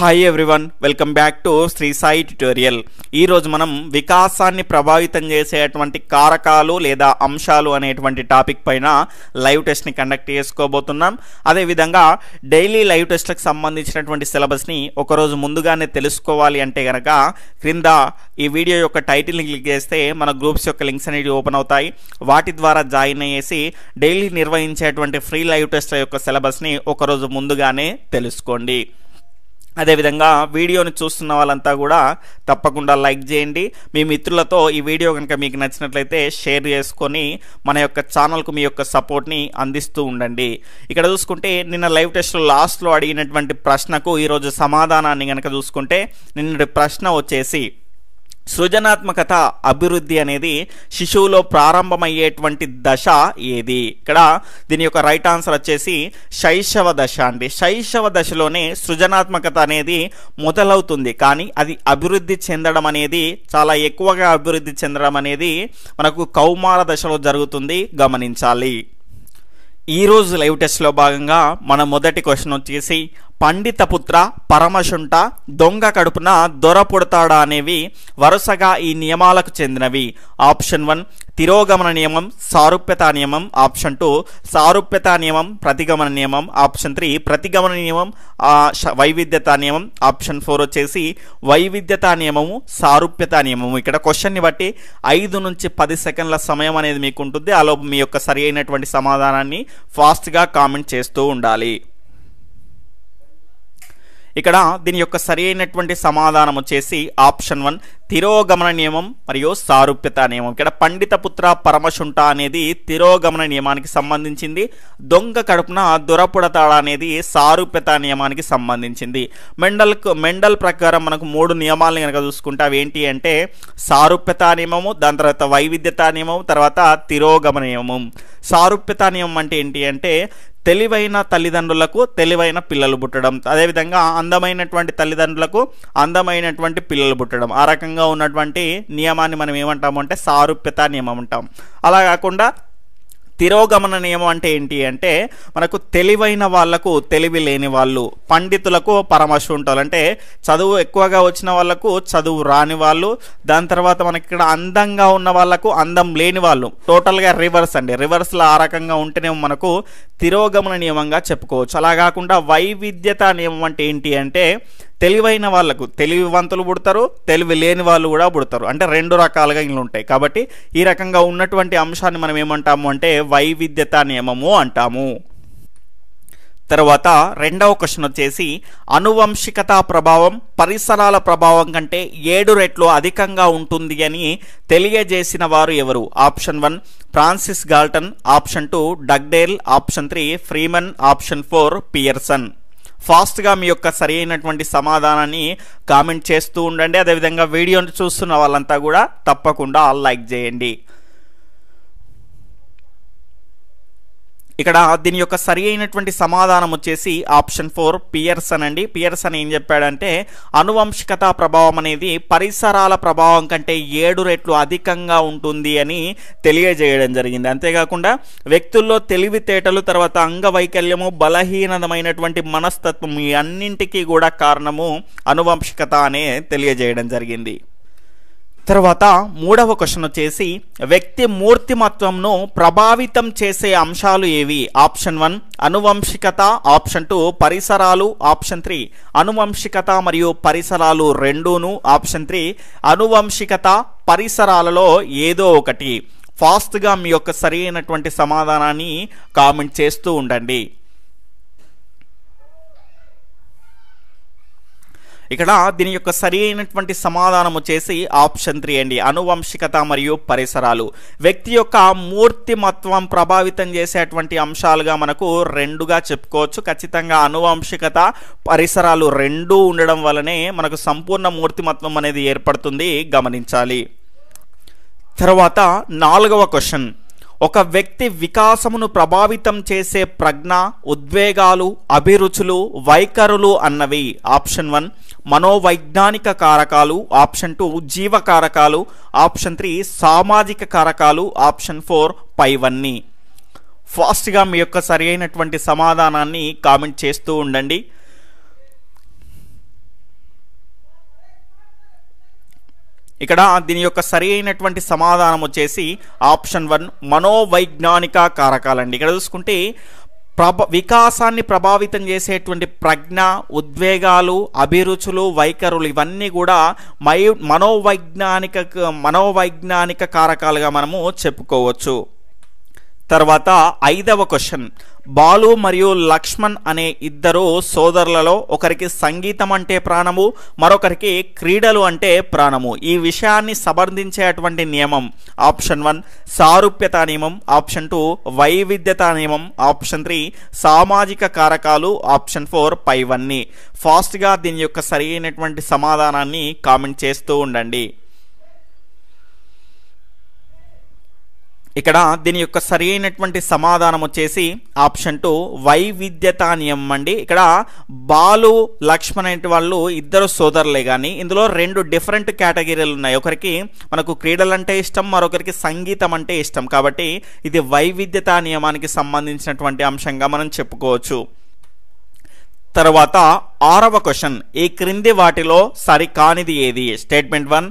hi everyone welcome back to Sri Sai tutorial ఈరోజు మనం వికాసాన్ని ప్రభావితం చేసేటువంటి కారకాలు లేదా అంశాలు అనేటువంటి టాపిక్ పైన లైవ్ టెస్ట్ని కండక్ట్ చేసుకోబోతున్నాం అదేవిధంగా డైలీ లైవ్ టెస్ట్లకు సంబంధించినటువంటి సిలబస్ని ఒకరోజు ముందుగానే తెలుసుకోవాలి అంటే కనుక క్రింద ఈ వీడియో యొక్క టైటిల్ని క్లిక్ చేస్తే మన గ్రూప్స్ యొక్క లింక్స్ అనేవి ఓపెన్ అవుతాయి వాటి ద్వారా జాయిన్ అయ్యేసి డైలీ నిర్వహించేటువంటి ఫ్రీ లైవ్ టెస్ట్ల యొక్క సిలబస్ని ఒకరోజు ముందుగానే తెలుసుకోండి అదేవిధంగా వీడియోని చూస్తున్న వాళ్ళంతా కూడా తప్పకుండా లైక్ చేయండి మీ మిత్రులతో ఈ వీడియో కనుక మీకు నచ్చినట్లయితే షేర్ చేసుకొని మన యొక్క ఛానల్కు మీ యొక్క సపోర్ట్ని అందిస్తూ ఉండండి ఇక్కడ చూసుకుంటే నిన్న లైవ్ టెస్ట్లో లాస్ట్లో అడిగినటువంటి ప్రశ్నకు ఈరోజు సమాధానాన్ని కనుక చూసుకుంటే నిన్నటి ప్రశ్న వచ్చేసి సృజనాత్మకత అభివృద్ధి అనేది శిశువులో ప్రారంభమయ్యేటువంటి దశ ఏది ఇక్కడ దీని యొక్క రైట్ ఆన్సర్ వచ్చేసి శైశవ దశ అండి శైశవ దశలోనే సృజనాత్మకత అనేది మొదలవుతుంది కానీ అది అభివృద్ధి చెందడం అనేది చాలా ఎక్కువగా అభివృద్ధి చెందడం అనేది మనకు కౌమార దశలో జరుగుతుంది గమనించాలి ఈరోజు లైవ్ టెస్ట్లో భాగంగా మన మొదటి క్వశ్చన్ వచ్చేసి పండితపుత్ర పరమశుంట దొంగ కడుపున దొర పుడతాడా అనేవి వరుసగా ఈ నియమాలకు చెందినవి ఆప్షన్ వన్ తిరోగమన నియమం సారూప్యత నియమం ఆప్షన్ టూ సారూప్యత నియమం ప్రతిగమన నియమం ఆప్షన్ త్రీ ప్రతిగమన నియమం వైవిధ్యత నియమం ఆప్షన్ ఫోర్ వచ్చేసి వైవిధ్యత నియమము సారూప్యత నియమము ఇక్కడ క్వశ్చన్ని బట్టి ఐదు నుంచి పది సెకండ్ల సమయం అనేది మీకు ఉంటుంది అలా మీ యొక్క సరి అయినటువంటి సమాధానాన్ని ఫాస్ట్గా కామెంట్ చేస్తూ ఉండాలి ఇక్కడ దీని యొక్క సరి అయినటువంటి సమాధానం వచ్చేసి ఆప్షన్ వన్ తిరోగమన నియమం మరియు సారూప్యత నియమం ఇక్కడ పండిత పుత్ర పరమశుంఠ అనేది తిరోగమన నియమానికి సంబంధించింది దొంగ కడుపున దురపుడతాడ అనేది సారూప్యత నియమానికి సంబంధించింది మెండల్ మెండల్ ప్రకారం మనకు మూడు నియమాలను కనుక చూసుకుంటే అవి ఏంటి అంటే సారూప్యత నియమము దాని తర్వాత వైవిధ్యత నియమం తర్వాత తిరోగమన నియమం సారూప్యత నియమం అంటే ఏంటి అంటే తెలివైన తల్లిదండ్రులకు తెలివైన పిల్లలు పుట్టడం అదేవిధంగా అందమైనటువంటి తల్లిదండ్రులకు అందమైనటువంటి పిల్లలు పుట్టడం ఆ రకంగా ప్రధానంగా ఉన్నటువంటి నియమాన్ని మనం ఏమంటాము అంటే సారూప్యత నియమం అంటాం అలా కాకుండా తిరోగమన నియమం అంటే ఏంటి అంటే మనకు తెలివైన వాళ్లకు తెలివి లేని వాళ్ళు పండితులకు పరమశుంఠాలు అంటే చదువు ఎక్కువగా వచ్చిన వాళ్ళకు చదువు రాని వాళ్ళు దాని తర్వాత మనకి ఇక్కడ అందంగా ఉన్న వాళ్ళకు అందం లేని వాళ్ళు టోటల్గా రివర్స్ అండి రివర్స్లో ఆ రకంగా ఉంటేనే మనకు తిరోగమన నియమంగా చెప్పుకోవచ్చు అలా కాకుండా వైవిధ్యత నియమం అంటే ఏంటి అంటే తెలివైన వాళ్ళకు తెలివివంతులు పుడతారు తెలివి లేని వాళ్ళు కూడా పుడతారు అంటే రెండు రకాలుగా ఇళ్ళు ఉంటాయి కాబట్టి ఈ రకంగా ఉన్నటువంటి అంశాన్ని మనం ఏమంటాము అంటే వైవిధ్యత నియమము అంటాము తర్వాత రెండవ క్వశ్చన్ వచ్చేసి అనువంశికత ప్రభావం పరిసరాల ప్రభావం కంటే ఏడు రెట్లు అధికంగా ఉంటుంది అని తెలియజేసిన వారు ఎవరు option one Francis Galton option two Dugdale option three Freeman option four Pearson ఫాస్ట్గా మీ యొక్క సరి అయినటువంటి సమాధానాన్ని కామెంట్ చేస్తూ ఉండండి అదేవిధంగా వీడియోని చూస్తున్న వాళ్ళంతా కూడా తప్పకుండా లైక్ చేయండి ఇక్కడ దీని యొక్క సరి అయినటువంటి సమాధానం వచ్చేసి ఆప్షన్ ఫోర్ పియర్సన్ అండి పియర్సన్ ఏం చెప్పాడంటే అనువంశికత ప్రభావం అనేది పరిసరాల ప్రభావం కంటే ఏడు రెట్లు అధికంగా ఉంటుంది అని తెలియజేయడం జరిగింది అంతేకాకుండా వ్యక్తుల్లో తెలివితేటలు తర్వాత అంగవైకల్యము బలహీనమైనటువంటి మనస్తత్వం ఈ అన్నింటికీ కూడా కారణము అనువంశికత అనే తెలియజేయడం జరిగింది తర్వాత మూడవ క్వశ్చన్ వచ్చేసి వ్యక్తి మూర్తిమత్వంను ప్రభావితం చేసే అంశాలు ఏవి ఆప్షన్ వన్ అనువంశికత ఆప్షన్ టూ పరిసరాలు ఆప్షన్ త్రీ అనువంశికత మరియు పరిసరాలు రెండూను ఆప్షన్ త్రీ అనువంశికత పరిసరాలలో ఏదో ఒకటి ఫాస్ట్గా మీ యొక్క సరైనటువంటి సమాధానాన్ని కామెంట్ చేస్తూ ఉండండి ఇక్కడ దీని యొక్క సరైనటువంటి సమాధానం వచ్చేసి ఆప్షన్ త్రీ అండి అనువంశికత మరియు పరిసరాలు వ్యక్తి యొక్క మూర్తిమత్వం ప్రభావితం చేసేటువంటి అంశాలుగా మనకు రెండుగా చెప్పుకోవచ్చు ఖచ్చితంగా అనువంశికత పరిసరాలు రెండూ ఉండడం వలనే మనకు సంపూర్ణ మూర్తిమత్వం అనేది ఏర్పడుతుంది గమనించాలి తర్వాత నాలుగవ క్వశ్చన్ ఒక వ్యక్తి వికాసమును ప్రభావితం చేసే ప్రజ్ఞ ఉద్వేగాలు అభిరుచులు వైఖరులు అన్నవి ఆప్షన్ వన్ మనోవైజ్ఞానిక కారకాలు ఆప్షన్ టూ జీవకారకాలు ఆప్షన్ త్రీ సామాజిక కారకాలు ఆప్షన్ ఫోర్ పైవన్నీ ఫాస్ట్గా మీ యొక్క సరి అయినటువంటి సమాధానాన్ని కామెంట్ చేస్తూ ఉండండి ఇక్కడ దీని యొక్క సరి అయినటువంటి సమాధానం వచ్చేసి ఆప్షన్ వన్ మనోవైజ్ఞానిక కారకాలండి ఇక్కడ చూసుకుంటే ప్రభ వికాసాన్ని ప్రభావితం చేసేటువంటి ప్రజ్ఞ ఉద్వేగాలు అభిరుచులు వైఖరులు ఇవన్నీ కూడా మై మనోవైజ్ఞానిక మనోవైజ్ఞానిక కారకాలుగా మనము చెప్పుకోవచ్చు తర్వాత ఐదవ క్వశ్చన్ బాలు మరియు లక్ష్మణ్ అనే ఇద్దరు సోదరులలో ఒకరికి సంగీతం అంటే ప్రాణము మరొకరికి క్రీడలు అంటే ప్రాణము ఈ విషయాన్ని సమర్థించేటువంటి నియమం ఆప్షన్ వన్ సారూప్యత నియమం ఆప్షన్ టూ వైవిధ్యత నియమం ఆప్షన్ త్రీ సామాజిక కారకాలు ఆప్షన్ ఫోర్ పైవన్నీ ఫాస్ట్గా దీని యొక్క సరైనటువంటి సమాధానాన్ని కామెంట్ చేస్తూ ఉండండి ఇక్కడ దీని యొక్క సరైనటువంటి సమాధానం వచ్చేసి ఆప్షన్ టూ వైవిధ్యత నియమం అండి ఇక్కడ బాలు లక్ష్మణ్ అనే వాళ్ళు ఇద్దరు సోదరులే కానీ ఇందులో రెండు డిఫరెంట్ కేటగిరీలు ఉన్నాయి ఒకరికి మనకు క్రీడలు అంటే ఇష్టం మరొకరికి సంగీతం అంటే ఇష్టం కాబట్టి ఇది వైవిధ్యత నియమానికి సంబంధించినటువంటి అంశంగా మనం చెప్పుకోవచ్చు తర్వాత ఆరవ క్వశ్చన్ ఈ క్రింది వాటిలో సరికానిది ఏది స్టేట్మెంట్ వన్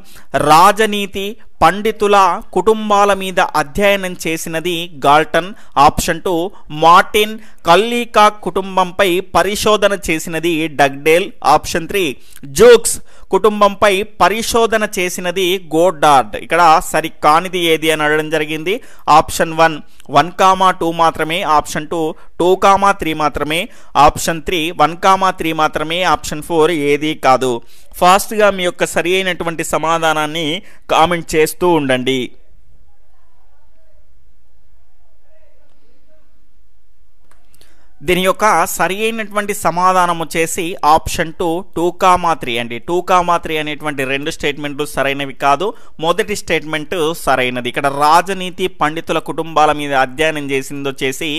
రాజనీతి పండితుల కుటుంబాల మీద అధ్యయనం చేసినది Galton option two Martin Kallikak కుటుంబంపై పరిశోధన చేసినది డగ్డేల్ ఆప్షన్ త్రీ జూక్స్ కుటుంబంపై పరిశోధన చేసినది గోడ్డార్డ్ ఇక్కడ సరికానిది ఏది అని అడగడం జరిగింది option one one comma two మాత్రమే option two two comma three మాత్రమే option three one comma three మాత్రమే మాత్రమే ఆప్షన్ ఫోర్ ఏది కాదు ఫాస్ట్గా మీ యొక్క సరి అయినటువంటి సమాధానాన్ని కామెంట్ చేస్తూ ఉండండి దీని యొక్క సరి అయినటువంటి సమాధానం వచ్చేసి option two two comma three అండి టూ కామా త్రీ అనేటువంటి రెండు స్టేట్మెంట్లు సరైనవి కాదు మొదటి స్టేట్మెంట్ సరైనది ఇక్కడ రాజనీతి పండితుల కుటుంబాల మీద అధ్యయనం చేసింది వచ్చేసి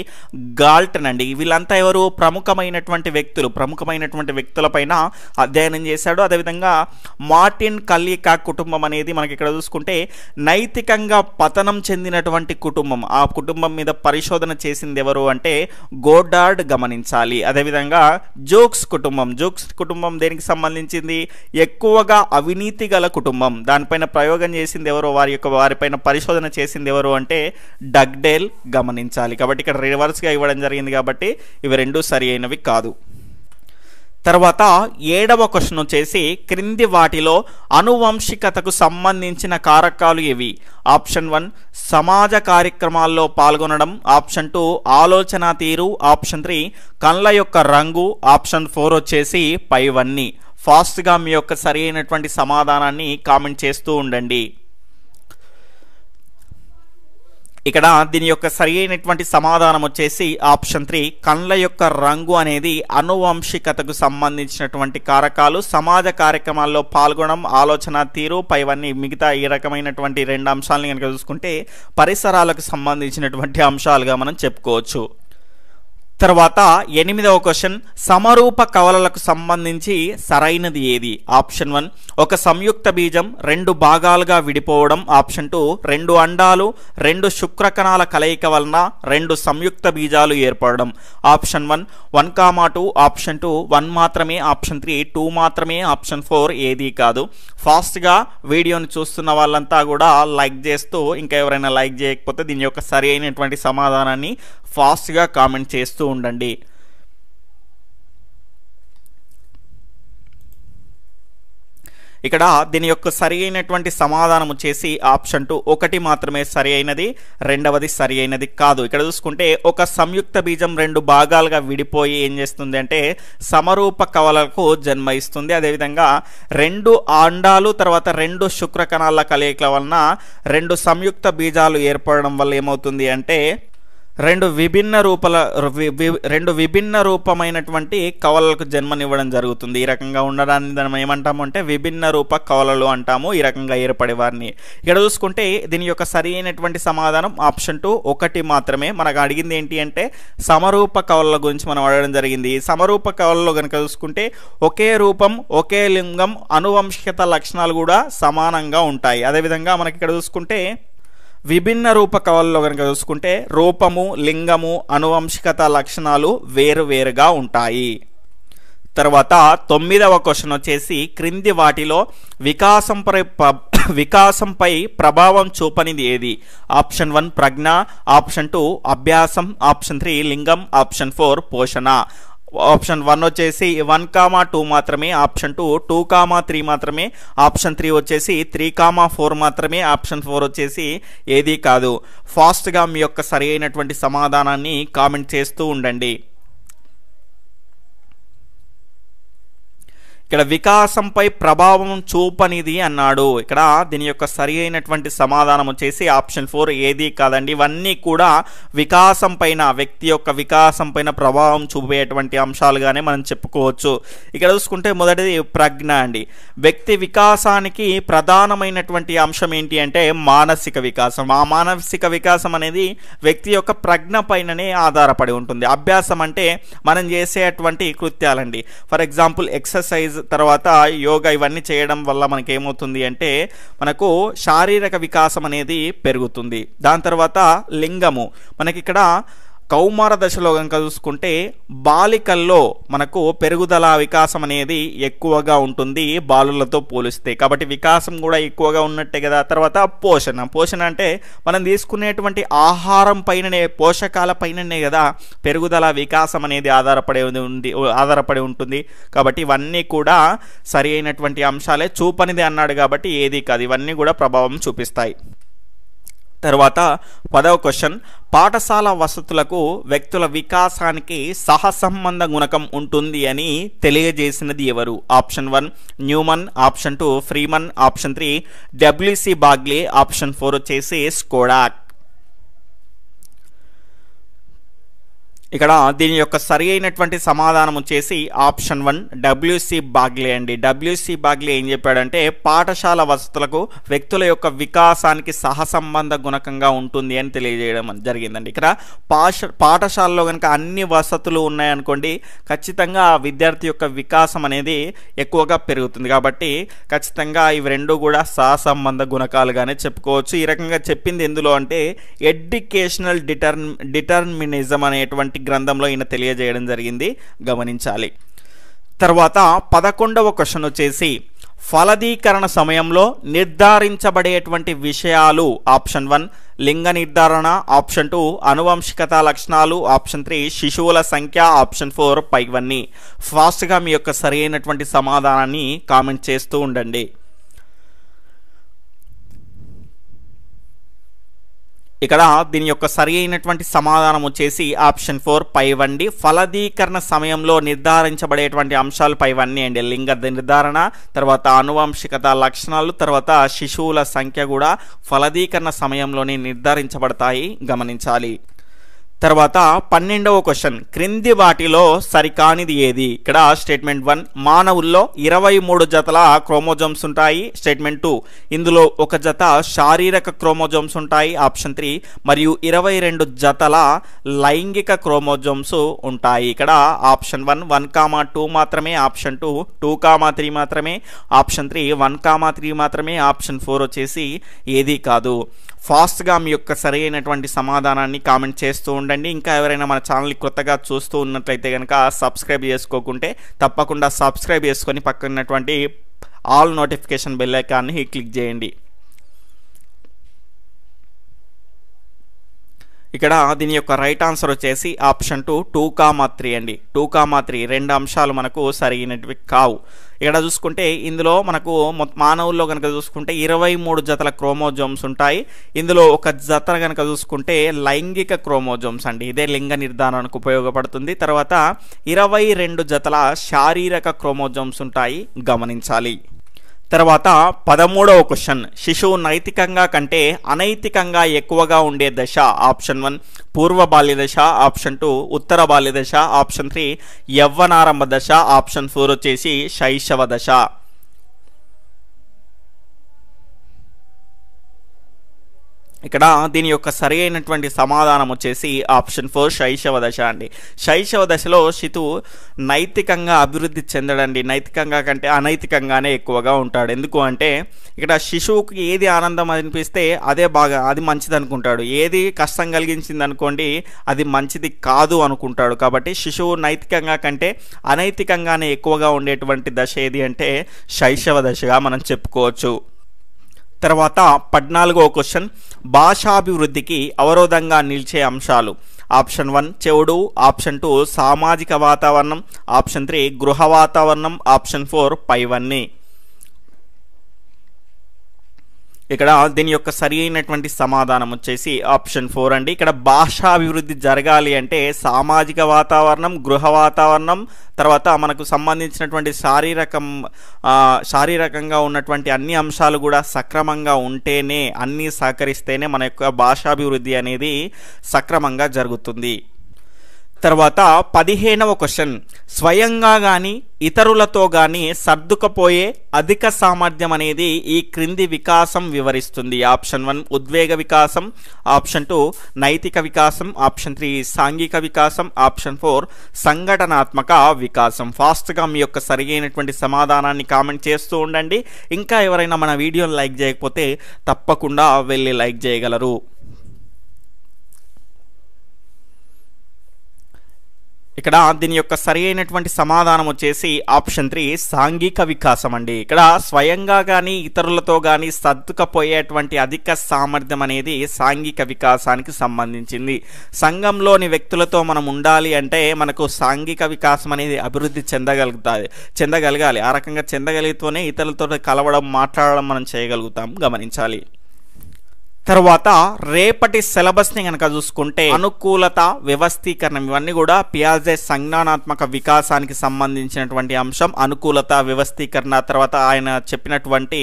గాల్టన్ అండి వీళ్ళంతా ఎవరు ప్రముఖమైనటువంటి వ్యక్తులు ప్రముఖమైనటువంటి వ్యక్తులపైన అధ్యయనం చేశాడు అదేవిధంగా మార్టిన్ కల్లికా కుటుంబం అనేది మనకి ఇక్కడ చూసుకుంటే నైతికంగా పతనం చెందినటువంటి కుటుంబం ఆ కుటుంబం మీద పరిశోధన చేసింది ఎవరు అంటే గోడ్డా వర్డ్ గమనించాలి అదేవిధంగా జోక్స్ కుటుంబం జోక్స్ కుటుంబం దేనికి సంబంధించింది ఎక్కువగా అవినీతి గల కుటుంబం దానిపైన ప్రయోగం చేసింది ఎవరో వారి యొక్క వారిపైన పరిశోధన చేసింది ఎవరు అంటే డగ్డేల్ గమనించాలి కాబట్టి ఇక్కడ రివర్స్గా ఇవ్వడం జరిగింది కాబట్టి ఇవి రెండు సరి అయినవి కాదు తర్వాత ఏడవ క్వశ్చన్ వచ్చేసి క్రింది వాటిలో అనువంశికతకు సంబంధించిన కారకాలు ఇవి ఆప్షన్ వన్ సమాజ కార్యక్రమాల్లో పాల్గొనడం ఆప్షన్ టూ ఆలోచన తీరు ఆప్షన్ త్రీ కళ్ళ యొక్క రంగు ఆప్షన్ ఫోర్ వచ్చేసి పైవన్నీ ఫాస్ట్గా మీ యొక్క సరైనటువంటి సమాధానాన్ని కామెంట్ చేస్తూ ఉండండి ఇక్కడ దీని యొక్క సరి అయినటువంటి సమాధానం వచ్చేసి ఆప్షన్ త్రీ కండ్ల యొక్క రంగు అనేది అనువంశికతకు సంబంధించినటువంటి కారకాలు సమాజ కార్యక్రమాల్లో పాల్గొనడం ఆలోచన తీరు పైవన్నీ మిగతా ఈ రకమైనటువంటి రెండు అంశాలను కనుక చూసుకుంటే పరిసరాలకు సంబంధించినటువంటి అంశాలుగా మనం చెప్పుకోవచ్చు తర్వాత ఎనిమిదవ క్వశ్చన్ సమరూప కవలలకు సంబంధించి సరైనది ఏది ఆప్షన్ వన్ ఒక సంయుక్త బీజం రెండు భాగాలుగా విడిపోవడం ఆప్షన్ టూ రెండు అండాలు రెండు శుక్రకణాల కలయిక వలన రెండు సంయుక్త బీజాలు ఏర్పడడం option one one comma two option two one మాత్రమే ఆప్షన్ త్రీ టూ మాత్రమే ఆప్షన్ ఫోర్ ఏది కాదు ఫాస్ట్గా వీడియోని చూస్తున్న వాళ్ళంతా కూడా లైక్ చేస్తూ ఇంకా ఎవరైనా లైక్ చేయకపోతే దీని యొక్క సరి అయినటువంటి సమాధానాన్ని ఫాస్ట్గా కామెంట్ చేస్తూ ఉండండి ఇక్కడ దీని యొక్క సరి అయినటువంటి సమాధానం వచ్చేసి ఆప్షన్ టూ ఒకటి మాత్రమే సరి అయినది రెండవది సరి అయినది కాదు ఇక్కడ చూసుకుంటే ఒక సంయుక్త బీజం రెండు భాగాలుగా విడిపోయి ఏం చేస్తుంది అంటే సమరూప కవలకు జన్మ ఇస్తుంది అదేవిధంగా రెండు ఆండాలు తర్వాత రెండు శుక్రకణాల కలయికల వలన రెండు సంయుక్త బీజాలు ఏర్పడడం వల్ల ఏమవుతుంది అంటే రెండు విభిన్న రూపాల రెండు విభిన్న రూపమైనటువంటి కవలలకు జన్మనివ్వడం జరుగుతుంది ఈ రకంగా ఉండడాన్ని మనం ఏమంటాము అంటే విభిన్న రూప కవలలు అంటాము ఈ రకంగా ఏర్పడే వారిని ఇక్కడ చూసుకుంటే దీని యొక్క సరి సమాధానం ఆప్షన్ టూ ఒకటి మాత్రమే మనకు అడిగింది ఏంటి అంటే సమరూప కవలల గురించి మనం అడగడం జరిగింది సమరూప కవలలో కనుక చూసుకుంటే ఒకే రూపం ఒకే లింగం అనువంశికత లక్షణాలు కూడా సమానంగా ఉంటాయి అదేవిధంగా మనకి ఇక్కడ చూసుకుంటే విభిన్న రూపకవల్లో కనుక చూసుకుంటే రూపము లింగము అనువంశికత లక్షణాలు వేరువేరుగా ఉంటాయి తర్వాత తొమ్మిదవ క్వశ్చన్ వచ్చేసి క్రింది వాటిలో వికాసంపై వికాసంపై ప్రభావం చూపనిది ఏది ఆప్షన్ వన్ ప్రజ్ఞ ఆప్షన్ టూ అభ్యాసం ఆప్షన్ త్రీ లింగం ఆప్షన్ ఫోర్ పోషణ ఆప్షన్ వన్ వచ్చేసి వన్ కామా టూ మాత్రమే option two two comma three మాత్రమే ఆప్షన్ త్రీ వచ్చేసి త్రీ కామా ఫోర్ మాత్రమే ఆప్షన్ ఫోర్ వచ్చేసి ఏది కాదు ఫాస్ట్గా మీ యొక్క సరి అయినటువంటి సమాధానాన్ని కామెంట్ చేస్తూ ఉండండి ఇక్కడ వికాసంపై ప్రభావం చూపనిది అన్నాడు ఇక్కడ దీని యొక్క సరి అయినటువంటి సమాధానం వచ్చేసి ఆప్షన్ ఫోర్ ఏది కాదండి ఇవన్నీ కూడా వికాసం పైన వ్యక్తి యొక్క వికాసం పైన ప్రభావం చూపేటువంటి అంశాలుగానే మనం చెప్పుకోవచ్చు ఇక్కడ చూసుకుంటే మొదటిది ప్రజ్ఞ అండి వ్యక్తి వికాసానికి ప్రధానమైనటువంటి అంశం ఏంటి అంటే మానసిక వికాసం ఆ మానసిక వికాసం అనేది వ్యక్తి యొక్క ప్రజ్ఞ పైననే ఆధారపడి ఉంటుంది అభ్యాసం అంటే మనం చేసేటువంటి కృత్యాలండి ఫర్ ఎగ్జాంపుల్ ఎక్సర్సైజ్ తర్వాత యోగా ఇవన్నీ చేయడం వల్ల మనకేమవుతుంది అంటే మనకు శారీరక వికాసం అనేది పెరుగుతుంది దాని తర్వాత లింగము మనకి ఇక్కడ కౌమార దశలో కనుక చూసుకుంటే బాలికల్లో మనకు పెరుగుదల వికాసం అనేది ఎక్కువగా ఉంటుంది బాలులతో పోలిస్తే కాబట్టి వికాసం కూడా ఎక్కువగా ఉన్నట్టే కదా తర్వాత పోషణ పోషణ అంటే మనం తీసుకునేటువంటి ఆహారం పైననే పోషకాల పైననే కదా పెరుగుదల వికాసం అనేది ఆధారపడే ఉంది ఆధారపడి ఉంటుంది కాబట్టి ఇవన్నీ కూడా సరి అయినటువంటి అంశాలే చూపనిది అన్నాడు కాబట్టి ఏది కాదు ఇవన్నీ కూడా ప్రభావం చూపిస్తాయి తర్వాత పదవ క్వశ్చన్ పాఠశాల వసతులకు వ్యక్తుల వికాసానికి సహసంబంధ గుణకం ఉంటుంది అని తెలియజేసినది ఎవరు option one Newman option two Freeman option three W C Bagley option four వచ్చేసి స్కోడాక్ ఇక్కడ దీని యొక్క సరి అయినటువంటి సమాధానం వచ్చేసి ఆప్షన్ వన్ డబ్ల్యూసి బాగ్లే అండి డబ్ల్యూసి బాగ్లే ఏం చెప్పాడంటే పాఠశాల వసతులకు వ్యక్తుల యొక్క వికాసానికి సహసంబంధ గుణకంగా ఉంటుంది అని తెలియజేయడం జరిగిందండి ఇక్కడ పాష పాఠశాలలో కనుక అన్ని వసతులు ఉన్నాయనుకోండి ఖచ్చితంగా ఆ విద్యార్థి యొక్క వికాసం అనేది ఎక్కువగా పెరుగుతుంది కాబట్టి ఖచ్చితంగా ఇవి రెండు కూడా సహసంబంధ గుణకాలుగానే చెప్పుకోవచ్చు ఈ రకంగా చెప్పింది ఎందులో అంటే ఎడ్యుకేషనల్ డిటర్ డిటర్మినిజం అనేటువంటి గ్రంథంలో ఈయన తెలియజేయడం జరిగింది గమనించాలి తర్వాత పదకొండవ క్వశ్చన్ వచ్చేసి ఫలదీకరణ సమయంలో నిర్ధారించబడేటువంటి విషయాలు ఆప్షన్ వన్ లింగ నిర్ధారణ ఆప్షన్ టూ అనువంశికత లక్షణాలు ఆప్షన్ త్రీ శిశువుల సంఖ్య ఆప్షన్ ఫోర్ పైవన్నీ ఫాస్ట్గా మీ యొక్క సరైనటువంటి సమాధానాన్ని కామెంట్ చేస్తూ ఉండండి ఇక్కడ దీని యొక్క సరి అయినటువంటి సమాధానం వచ్చేసి ఆప్షన్ ఫోర్ పైవండి ఫలదీకరణ సమయంలో నిర్ధారించబడేటువంటి అంశాలు పైవన్నీ అండి లింగ నిర్ధారణ తర్వాత అనువంశికత లక్షణాలు తర్వాత శిశువుల సంఖ్య కూడా ఫలదీకరణ సమయంలోనే నిర్ధారించబడతాయి గమనించాలి తర్వాత పన్నెండవ క్వశ్చన్ క్రింది వాటిలో సరికానిది ఏది ఇక్కడ స్టేట్మెంట్ వన్ మానవుల్లో ఇరవై మూడు జతల క్రోమోజోమ్స్ ఉంటాయి స్టేట్మెంట్ టూ ఇందులో ఒక జత శారీరక క్రోమోజోమ్స్ ఉంటాయి ఆప్షన్ త్రీ మరియు ఇరవై రెండు జతల లైంగిక క్రోమోజోమ్స్ ఉంటాయి ఇక్కడ option one one comma two మాత్రమే option two two comma three మాత్రమే option three one comma three మాత్రమే ఆప్షన్ ఫోర్ వచ్చేసి ఏది కాదు ఫాస్ట్గా మీ యొక్క సరైనటువంటి సమాధానాన్ని కామెంట్ చేస్తూ ఉండండి ఇంకా ఎవరైనా మన ఛానల్ కొత్తగా చూస్తూ ఉన్నట్లయితే కనుక సబ్స్క్రైబ్ చేసుకోకుంటే తప్పకుండా సబ్స్క్రైబ్ చేసుకొని పక్కనటువంటి ఆల్ నోటిఫికేషన్ బెల్ ఐకాన్ని క్లిక్ చేయండి ఇక్కడ దీని యొక్క రైట్ ఆన్సర్ వచ్చేసి option two two comma three అండి టూ కామా త్రీ రెండు అంశాలు మనకు సరిగినవి కావు ఇక్కడ చూసుకుంటే ఇందులో మనకు మానవుల్లో కనుక చూసుకుంటే ఇరవై మూడు జతల క్రోమోజోమ్స్ ఉంటాయి ఇందులో ఒక జత కనుక చూసుకుంటే లైంగిక క్రోమోజోమ్స్ అండి ఇదే లింగ నిర్ధారణకు ఉపయోగపడుతుంది తర్వాత ఇరవై రెండు జతల శారీరక క్రోమోజోమ్స్ ఉంటాయి గమనించాలి తర్వాత పదమూడవ క్వశ్చన్ శిశువు నైతికంగా కంటే అనైతికంగా ఎక్కువగా ఉండే దశ ఆప్షన్ వన్ పూర్వ బాల్య దశ ఆప్షన్ టూ ఉత్తర బాల్య దశ ఆప్షన్ త్రీ యవ్వనారంభ దశ ఆప్షన్ ఫోర్ వచ్చేసి శైశవ దశ ఇక్కడ దీని యొక్క సరి అయినటువంటి సమాధానం వచ్చేసి ఆప్షన్ ఫోర్ శైశవ దశ అండి శైశవ దశలో శితు నైతికంగా అభివృద్ధి చెందడండి నైతికంగా కంటే అనైతికంగానే ఎక్కువగా ఉంటాడు ఎందుకు అంటే ఇక్కడ శిశువుకి ఏది ఆనందం అనిపిస్తే అదే బాగా అది మంచిది అనుకుంటాడు ఏది కష్టం కలిగించింది అనుకోండి అది మంచిది కాదు అనుకుంటాడు కాబట్టి శిశువు నైతికంగా కంటే అనైతికంగానే ఎక్కువగా ఉండేటువంటి దశ ఏది అంటే శైశవ దశగా మనం చెప్పుకోవచ్చు తర్వాత పద్నాలుగో క్వశ్చన్ భాషాభివృద్ధికి అవరోధంగా నిలిచే అంశాలు ఆప్షన్ వన్ చెవుడు ఆప్షన్ టూ సామాజిక వాతావరణం ఆప్షన్ త్రీ గృహ వాతావరణం ఆప్షన్ ఫోర్ పైవన్నీ ఇక్కడ దీని యొక్క సరి అయినటువంటి సమాధానం వచ్చేసి ఆప్షన్ ఫోర్ అండి ఇక్కడ భాషాభివృద్ధి జరగాలి అంటే సామాజిక వాతావరణం గృహ వాతావరణం తర్వాత మనకు సంబంధించినటువంటి శారీరకం శారీరకంగా ఉన్నటువంటి అన్ని అంశాలు కూడా సక్రమంగా ఉంటేనే అన్నీ సహకరిస్తేనే మన యొక్క భాషాభివృద్ధి అనేది సక్రమంగా జరుగుతుంది తర్వాత పదిహేనవ క్వశ్చన్ స్వయంగా కానీ ఇతరులతో కానీ సర్దుకపోయే అధిక సామర్థ్యం అనేది ఈ క్రింది వికాసం వివరిస్తుంది ఆప్షన్ వన్ ఉద్వేగ వికాసం ఆప్షన్ టూ నైతిక వికాసం ఆప్షన్ త్రీ సాంఘిక వికాసం ఆప్షన్ ఫోర్ సంఘటనాత్మక వికాసం ఫాస్ట్గా మీ యొక్క సరిగైనటువంటి సమాధానాన్ని కామెంట్ చేస్తూ ఉండండి ఇంకా ఎవరైనా మన వీడియోని లైక్ చేయకపోతే తప్పకుండా వెళ్ళి లైక్ చేయగలరు ఇక్కడ దీని యొక్క సరి అయినటువంటి సమాధానం వచ్చేసి ఆప్షన్ త్రీ సాంఘిక వికాసం అండి ఇక్కడ స్వయంగా కానీ ఇతరులతో కానీ సర్దుకపోయేటువంటి అధిక సామర్థ్యం అనేది సాంఘిక వికాసానికి సంబంధించింది సంఘంలోని వ్యక్తులతో మనం ఉండాలి అంటే మనకు సాంఘిక వికాసం అనేది అభివృద్ధి చెందగలుగుతుంది చెందగలగాలి ఆ రకంగా చెందగలిగితేనే ఇతరులతో కలవడం మాట్లాడడం మనం చేయగలుగుతాం గమనించాలి తర్వాత రేపటి సిలబస్ని కనుక చూసుకుంటే అనుకూలత వ్యవస్థీకరణ ఇవన్నీ కూడా పియాజే సంజ్ఞానాత్మక వికాసానికి సంబంధించినటువంటి అంశం అనుకూలత వ్యవస్థీకరణ తర్వాత ఆయన చెప్పినటువంటి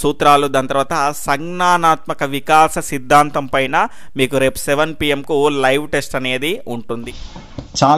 సూత్రాలు దాని తర్వాత సంజ్ఞానాత్మక వికాస సిద్ధాంతం పైన మీకు రేపు సెవెన్ పిఎంకు లైవ్ టెస్ట్ అనేది ఉంటుంది చాలా